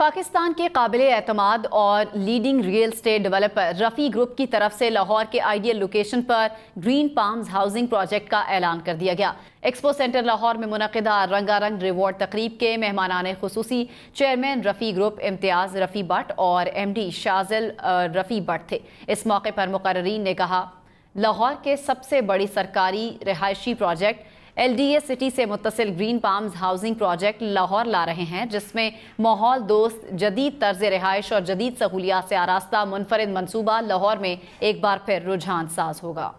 पाकिस्तान के काबिल अतमाद और leading real estate developer Rafi group की तरफ से लाहौर के आइडियल लोकेशन पर ग्रीन पाम्स हाउसिंग प्रोजेक्ट का ऐलान कर दिया गया एक्सपो सेंटर लाहौर में मुनदा रंगारंग रिवॉर्ड तकरीब के मेहमानान खसूसी चेयरमैन रफ़ी ग्रुप इम्तियाज़ रफ़ी भट और एम डी शाजिल रफ़ी भट थे इस मौके पर मुकर्रीन ने कहा लाहौर के सबसे बड़ी सरकारी रिहायशी प्रोजेक्ट एलडीए सिटी से मुतसिल green palms housing project Lahore ला रहे हैं जिसमें माहौल दोस्त जदीद तर्ज रिहाइश और जदीद सहूलियात से आरास्ता मुनफरद मनसूबा लाहौर में एक बार फिर रुझान साज होगा